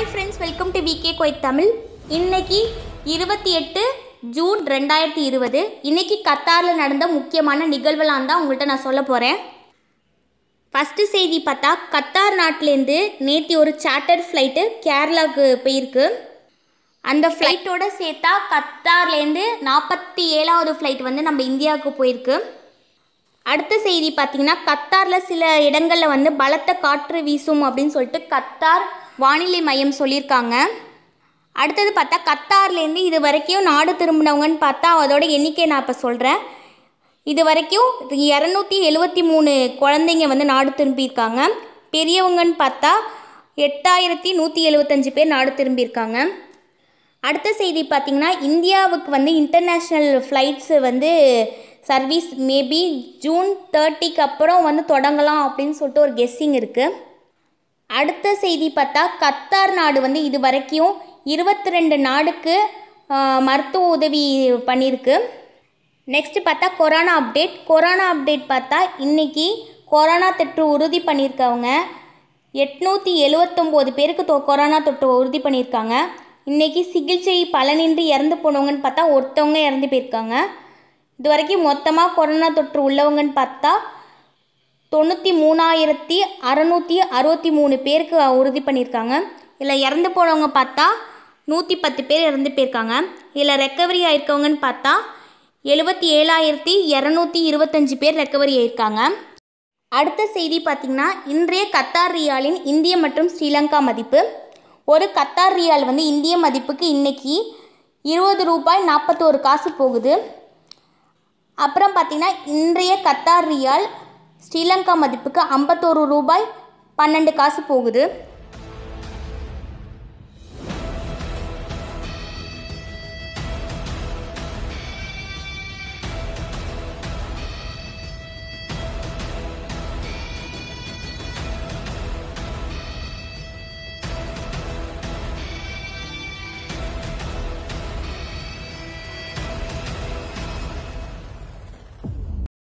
hi friends welcome to VK கோய் தமிழ் இன்னைக்கு இருபத்தி எட்டு ஜூன் ரெண்டாயிரத்தி இருபது இன்னைக்கு கத்தாரில் நடந்த முக்கியமான நிகழ்வுலாம் தான் உங்கள்கிட்ட நான் சொல்ல போகிறேன் ஃபஸ்ட்டு செய்தி பார்த்தா கத்தார் நாட்டிலேருந்து நேற்று ஒரு சார்ட்டர் ஃப்ளைட்டு கேரளாவுக்கு போயிருக்கு அந்த ஃப்ளைட்டோடு சேர்த்தா கத்தார்லேருந்து நாற்பத்தி ஏழாவது ஃப்ளைட் வந்து நம்ம இந்தியாவுக்கு போயிருக்கு அடுத்த செய்தி பார்த்திங்கன்னா கத்தாரில் சில இடங்களில் வந்து பலத்த காற்று வீசும் அப்படின்னு சொல்லிட்டு கத்தார் வானிலை மையம் சொல்லியிருக்காங்க அடுத்தது பார்த்தா கத்தார்லேருந்து இது வரைக்கும் நாடு திரும்பினவங்கன்னு பார்த்தா அதோட எண்ணிக்கை நான் இப்போ சொல்கிறேன் இது வரைக்கும் இரநூத்தி எழுபத்தி மூணு குழந்தைங்க வந்து நாடு திரும்பியிருக்காங்க பெரியவங்கன்னு பார்த்தா எட்டாயிரத்தி நூற்றி எழுபத்தஞ்சு பேர் நாடு திரும்பியிருக்காங்க அடுத்த செய்தி பார்த்திங்கன்னா இந்தியாவுக்கு வந்து இன்டர்நேஷ்னல் ஃப்ளைட்ஸு வந்து சர்வீஸ் மேபி ஜூன் தேர்ட்டிக்கு அப்புறம் வந்து தொடங்கலாம் அப்படின்னு சொல்லிட்டு ஒரு கெஸ்ஸிங் இருக்குது அடுத்த செய்தி பார்த்தா கத்தார் நாடு வந்து இது வரைக்கும் இருபத்தி ரெண்டு நாடுக்கு மருத்துவ உதவி பண்ணியிருக்கு நெக்ஸ்ட்டு பார்த்தா கொரோனா அப்டேட் கொரோனா அப்டேட் பார்த்தா இன்றைக்கி கொரோனா தொற்று உறுதி பண்ணியிருக்கவங்க எட்நூற்றி எழுவத்தொம்போது பேருக்கு தொ கொரோனா தொற்று உறுதி பண்ணியிருக்காங்க இன்றைக்கி சிகிச்சை பலனின்றி இறந்து போனவங்கன்னு பார்த்தா ஒருத்தவங்க இறந்து போயிருக்காங்க இது வரைக்கும் மொத்தமாக கொரோனா தொற்று உள்ளவங்கன்னு பார்த்தா தொண்ணூற்றி மூணாயிரத்தி அறநூற்றி அறுபத்தி மூணு பேருக்கு உறுதி பண்ணியிருக்காங்க இதில் இறந்து போனவங்க பார்த்தா நூற்றி பத்து பேர் இறந்து போயிருக்காங்க இதில் ரெக்கவரி ஆயிருக்கவங்கன்னு பார்த்தா எழுபத்தி ஏழாயிரத்தி இரநூத்தி இருபத்தஞ்சி பேர் ரெக்கவரி ஆயிருக்காங்க அடுத்த செய்தி பார்த்திங்கன்னா இன்றைய கத்தார் ரியாலின் இந்திய மற்றும் ஸ்ரீலங்கா மதிப்பு ஒரு கத்தார் ரியால் வந்து இந்திய மதிப்புக்கு இன்றைக்கி இருபது ரூபாய் நாற்பத்தோரு காசு போகுது அப்புறம் பார்த்திங்கன்னா இன்றைய கத்தார் ரியால் ஸ்ரீலங்கா மதிப்புக்கு ஐம்பத்தோரு ரூபாய் பன்னெண்டு காசு போகுது